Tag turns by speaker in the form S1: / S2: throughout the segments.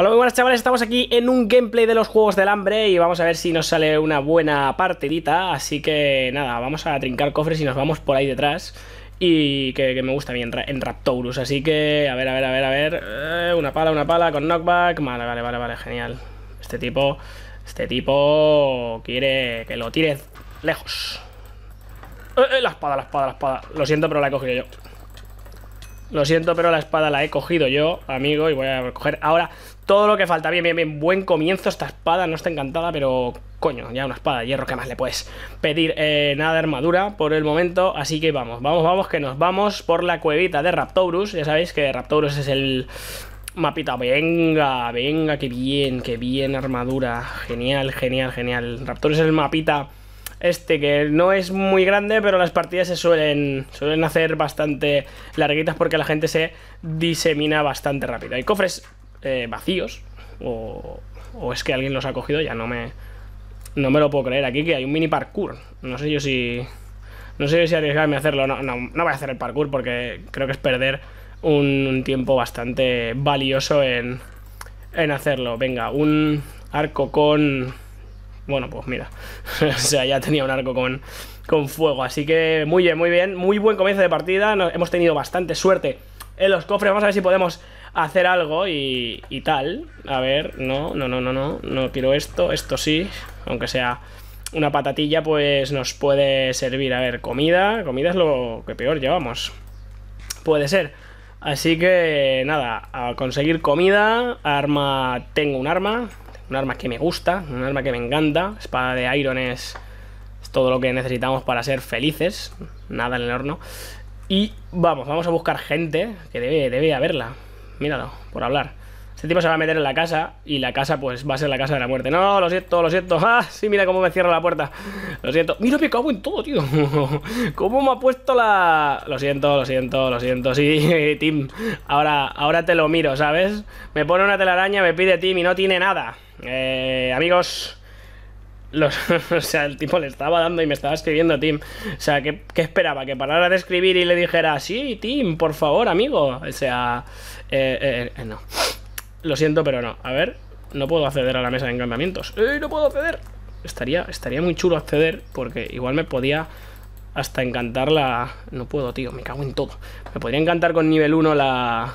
S1: Hola, muy buenas chavales, estamos aquí en un gameplay de los Juegos del Hambre y vamos a ver si nos sale una buena partidita, así que nada, vamos a trincar cofres y nos vamos por ahí detrás y que, me gusta bien en Raptorus, así que a ver, a ver, a ver, a ver, eh, una pala, una pala con knockback, vale, vale, vale, vale, genial, este tipo, este tipo quiere que lo tire lejos. Eh, eh, la espada, la espada, la espada, lo siento pero la he cogido yo. Lo siento, pero la espada la he cogido yo, amigo, y voy a coger ahora todo lo que falta. Bien, bien, bien, buen comienzo. Esta espada no está encantada, pero coño, ya una espada de hierro, ¿qué más le puedes pedir? Eh, nada de armadura por el momento, así que vamos, vamos, vamos, que nos vamos por la cuevita de Raptorus. Ya sabéis que Raptorus es el mapita. Venga, venga, que bien, qué bien armadura. Genial, genial, genial. Raptorus es el mapita este, que no es muy grande, pero las partidas se suelen, suelen hacer bastante larguitas porque la gente se disemina bastante rápido. Hay cofres eh, vacíos, o, o, es que alguien los ha cogido, ya no me, no me lo puedo creer. Aquí que hay un mini parkour, no sé yo si... No sé yo si arriesgarme a hacerlo, no, no, no voy a hacer el parkour porque creo que es perder un, un tiempo bastante valioso en, en hacerlo. Venga, un arco con bueno, pues mira. o sea, ya tenía un arco con, fuego. Así que muy bien, muy bien. Muy buen comienzo de partida. hemos tenido bastante suerte en los cofres. Vamos a ver si podemos hacer algo y, y tal. A ver, no, no, no, no, no. No quiero esto. Esto sí. Aunque sea una patatilla, pues nos puede servir. A ver, comida. Comida es lo que peor llevamos. Puede ser. Así que nada, a conseguir comida, arma, tengo un arma, un arma que me gusta, un arma que me encanta. Espada de Iron es, todo lo que necesitamos para ser felices. Nada en el horno. Y vamos, vamos a buscar gente que debe, debe haberla. Míralo, por hablar. Este tipo se va a meter en la casa y la casa pues va a ser la casa de la muerte. No, lo siento, lo siento. Ah, sí, mira cómo me cierra la puerta. Lo siento. Mira, me cago en todo, tío. ¿Cómo me ha puesto la...? Lo siento, lo siento, lo siento. Sí, Tim. Ahora, ahora te lo miro, ¿sabes? Me pone una telaraña, me pide Tim y no tiene nada. Eh, amigos... Los, o sea, el tipo le estaba dando y me estaba escribiendo Tim. O sea, ¿qué, esperaba? ¿Que parara de escribir y le dijera, sí, Tim, por favor, amigo? O sea, eh, eh, eh no. Lo siento, pero no. A ver, no puedo acceder a la mesa de encantamientos. ¡Ey, no puedo acceder! Estaría, estaría muy chulo acceder porque igual me podía hasta encantar la... No puedo, tío, me cago en todo. Me podría encantar con nivel 1 la...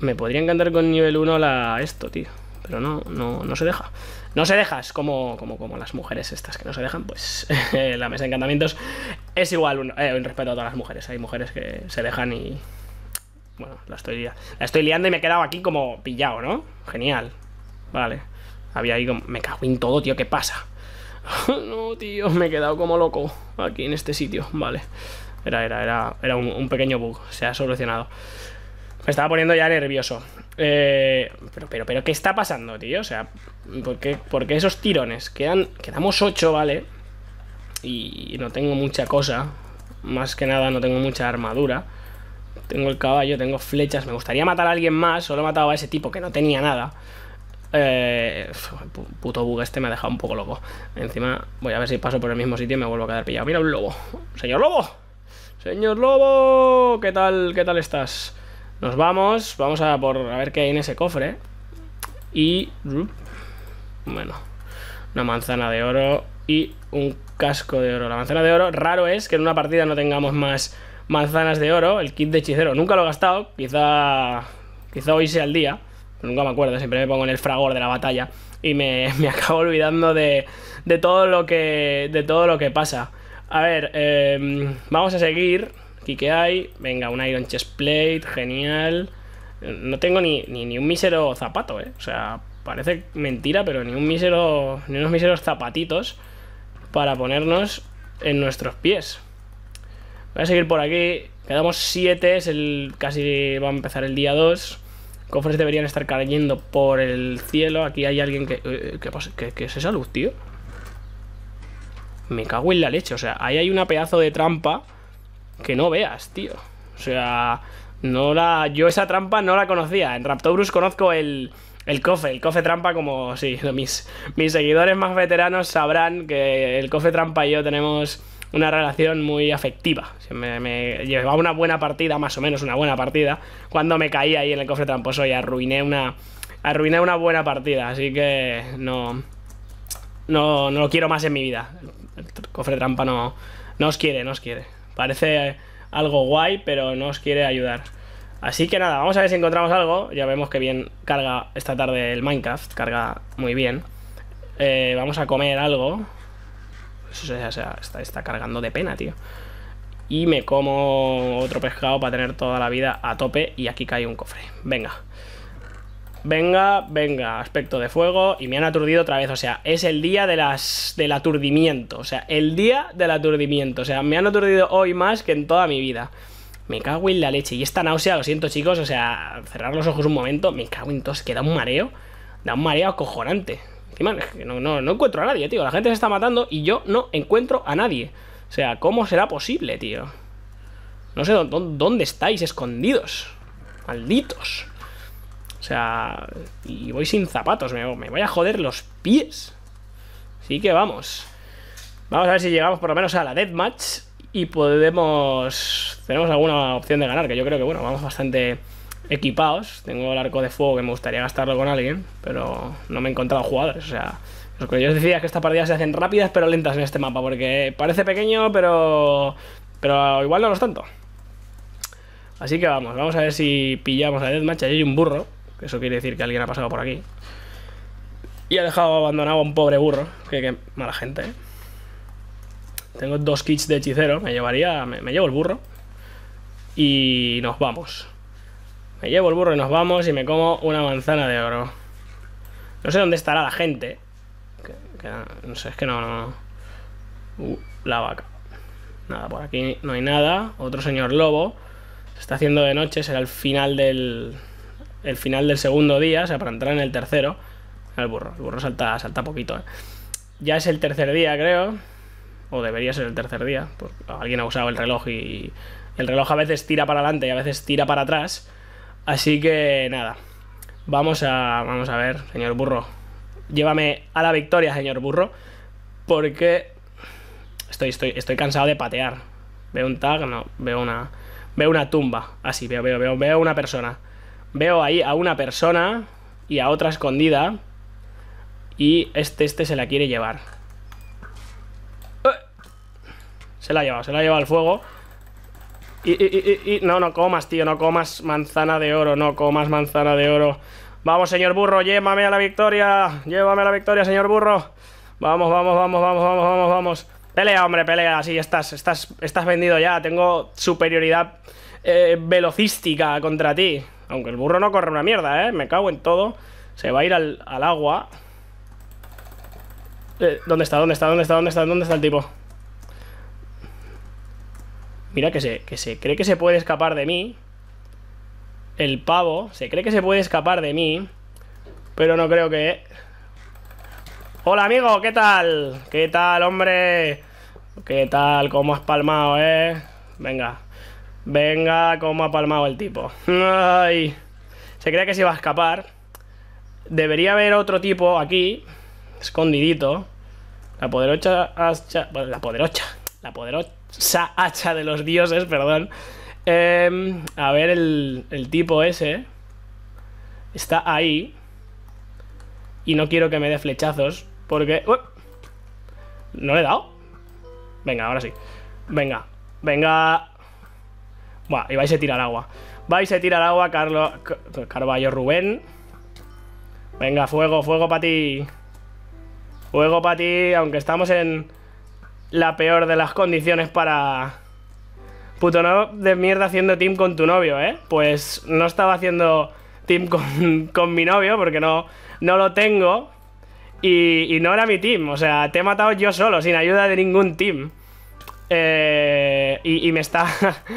S1: Me podría encantar con nivel 1 la... Esto, tío. Pero no, no, no se deja. No se deja, es como, como, como las mujeres estas que no se dejan, pues eh, la mesa de encantamientos es igual, eh, respeto a todas las mujeres. Hay mujeres que se dejan y, bueno, la estoy, liando. y me he quedado aquí como pillado, ¿no? Genial. Vale. Había ahí como... Me cago en todo, tío, ¿qué pasa? no, tío, me he quedado como loco aquí en este sitio. Vale. Era, era, era, era un, pequeño bug. Se ha solucionado. Me estaba poniendo ya nervioso. Eh, pero, pero, pero, ¿qué está pasando, tío? O sea, ¿por qué, esos tirones? Quedan, quedamos 8, ¿vale? Y no tengo mucha cosa. Más que nada, no tengo mucha armadura. Tengo el caballo, tengo flechas. Me gustaría matar a alguien más. Solo he matado a ese tipo que no tenía nada. Eh, puto bug este me ha dejado un poco loco. Encima, voy a ver si paso por el mismo sitio y me vuelvo a quedar pillado. Mira un lobo. Señor lobo. Señor lobo. ¿Qué tal? ¿Qué tal estás? Nos vamos. Vamos a por a ver qué hay en ese cofre. Y... Bueno. Una manzana de oro y un casco de oro. La manzana de oro, raro es que en una partida no tengamos más manzanas de oro, el kit de hechicero. Nunca lo he gastado, quizá, quizá hoy sea el día. Nunca me acuerdo, siempre me pongo en el fragor de la batalla y me, acabo olvidando de, de, todo lo que, de todo lo que pasa. A ver, em, vamos a seguir. Aquí que hay. Venga, un Iron Chest Plate, genial. No tengo ni, ni un mísero zapato, ¿eh? O sea, parece mentira, pero ni un mísero, ni unos míseros zapatitos para ponernos en nuestros pies. Voy a seguir por aquí. Quedamos 7, es el. casi va a empezar el día 2. Cofres deberían estar cayendo por el cielo. Aquí hay alguien que. ¿Qué, pasa? ¿Qué, es esa luz, tío? Me cago en la leche. O sea, ahí hay una pedazo de trampa que no veas, tío. O sea, no la. Yo esa trampa no la conocía. En Raptorus conozco el. El cofre, el cofe trampa, como sí, mis, mis seguidores más veteranos sabrán que el cofre trampa y yo tenemos una relación muy afectiva. Me, llevaba una buena partida, más o menos una buena partida, cuando me caí ahí en el cofre tramposo y arruiné una, arruiné una buena partida. Así que no, no, no lo quiero más en mi vida. El cofre trampa no, no os quiere, no os quiere. Parece algo guay, pero no os quiere ayudar. Así que nada, vamos a ver si encontramos algo. Ya vemos que bien carga esta tarde el Minecraft, carga muy bien. Eh, vamos a comer algo. O sea, está, cargando de pena, tío. Y me como otro pescado para tener toda la vida a tope. Y aquí cae un cofre. Venga. Venga, venga, aspecto de fuego y me han aturdido otra vez, o sea, es el día de las, del aturdimiento, o sea, el día del aturdimiento, o sea, me han aturdido hoy más que en toda mi vida. Me cago en la leche y esta náusea, lo siento chicos, o sea, cerrar los ojos un momento, me cago en tos, que da un mareo, da un mareo acojonante no, no, no encuentro a nadie, tío. La gente se está matando y yo no encuentro a nadie. O sea, ¿cómo será posible, tío? No sé dónde estáis escondidos. Malditos. O sea, y voy sin zapatos, me, me voy a joder los pies. Así que vamos. Vamos a ver si llegamos por lo menos a la deathmatch y podemos... Tenemos alguna opción de ganar, que yo creo que, bueno, vamos bastante equipados. Tengo el arco de fuego que me gustaría gastarlo con alguien, pero no me he encontrado jugadores. O sea, lo que yo os decía que estas partidas se hacen rápidas pero lentas en este mapa, porque parece pequeño, pero, pero igual no lo es tanto. Así que vamos, vamos a ver si pillamos a Deathmatch. Allí hay un burro, que eso quiere decir que alguien ha pasado por aquí. Y ha dejado abandonado a un pobre burro. Que, mala gente, ¿eh? Tengo dos kits de hechicero, me llevaría, me llevo el burro. Y nos vamos. Me llevo el burro y nos vamos y me como una manzana de oro. No sé dónde estará la gente. no sé, es que no... Uh, la vaca. Nada, por aquí no hay nada. Otro señor lobo. Se está haciendo de noche, será el final del... El final del segundo día, o sea, para entrar en el tercero. El burro, el burro salta, salta poquito, eh. Ya es el tercer día, creo. O debería ser el tercer día. alguien ha usado el reloj y... El reloj a veces tira para adelante y a veces tira para atrás Así que nada, vamos a, vamos a ver, señor burro. Llévame a la victoria, señor burro, porque estoy, estoy, estoy cansado de patear. Veo un tag, no, veo una, veo una tumba, así, veo, veo, veo, veo una persona. Veo ahí a una persona y a otra escondida y este, este se la quiere llevar. ¡Eh! Se la ha llevado, se la ha llevado al fuego. Y, no, no comas, tío, no comas manzana de oro, no comas manzana de oro. Vamos, señor burro, llévame a la victoria. Llévame a la victoria, señor burro. Vamos, vamos, vamos, vamos, vamos, vamos, vamos. Pelea, hombre, pelea. Sí, estás, estás, estás vendido ya. Tengo superioridad eh, velocística contra ti. Aunque el burro no corre una mierda, ¿eh? Me cago en todo. Se va a ir al, agua. Eh, ¿Dónde está? ¿Dónde está? ¿Dónde está? ¿Dónde está? ¿Dónde está el tipo? Mira que se, se cree que se puede escapar de mí. El pavo se cree que se puede escapar de mí. Pero no creo que... Hola, amigo, ¿qué tal? ¿Qué tal, hombre? ¿Qué tal? ¿Cómo has palmado, eh? Venga. Venga, cómo ha palmado el tipo. Ay. Se cree que se va a escapar. Debería haber otro tipo aquí. Escondidito. La poderocha... La poderocha. La poderocha sa hacha de los dioses, perdón. Em, a ver, el, tipo ese está ahí. Y no quiero que me dé flechazos, porque... ¿No le he dado? Venga, ahora sí. Venga, venga. Buah, y vais a tirar agua. Vais a tirar agua, Carlos... Carballo Rubén. Venga, fuego, fuego para ti. Fuego para ti, aunque estamos en la peor de las condiciones para... Puto no de mierda haciendo team con tu novio, ¿eh? Pues no estaba haciendo team con, mi novio porque no, no lo tengo y, no era mi team. O sea, te he matado yo solo, sin ayuda de ningún team. Eh, y, me está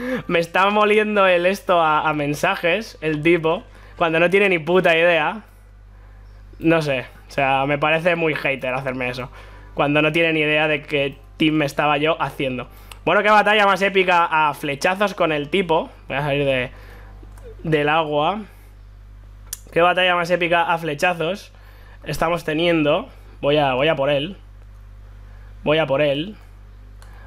S1: me está moliendo el esto a, a mensajes, el tipo, cuando no tiene ni puta idea. No sé, o sea, me parece muy hater hacerme eso. Cuando no tiene ni idea de que me estaba yo haciendo. Bueno, qué batalla más épica a flechazos con el tipo. Voy a salir de, del agua. Qué batalla más épica a flechazos estamos teniendo. Voy a, voy a por él. Voy a por él.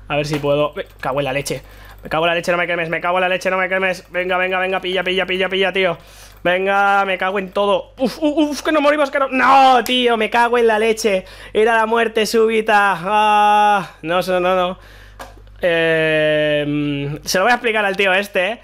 S1: A ver si puedo... Me cago en la leche. Me cago en la leche, no me quemes. Me cago en la leche, no me quemes. Venga, venga, venga. Pilla, pilla, pilla, pilla, tío. Venga, me cago en todo. Uf, uf, uf, que no morimos, que no. No, tío, me cago en la leche. Era la muerte súbita. Ah, no, no, no. Eh, mm, se lo voy a explicar al tío este, ¿eh?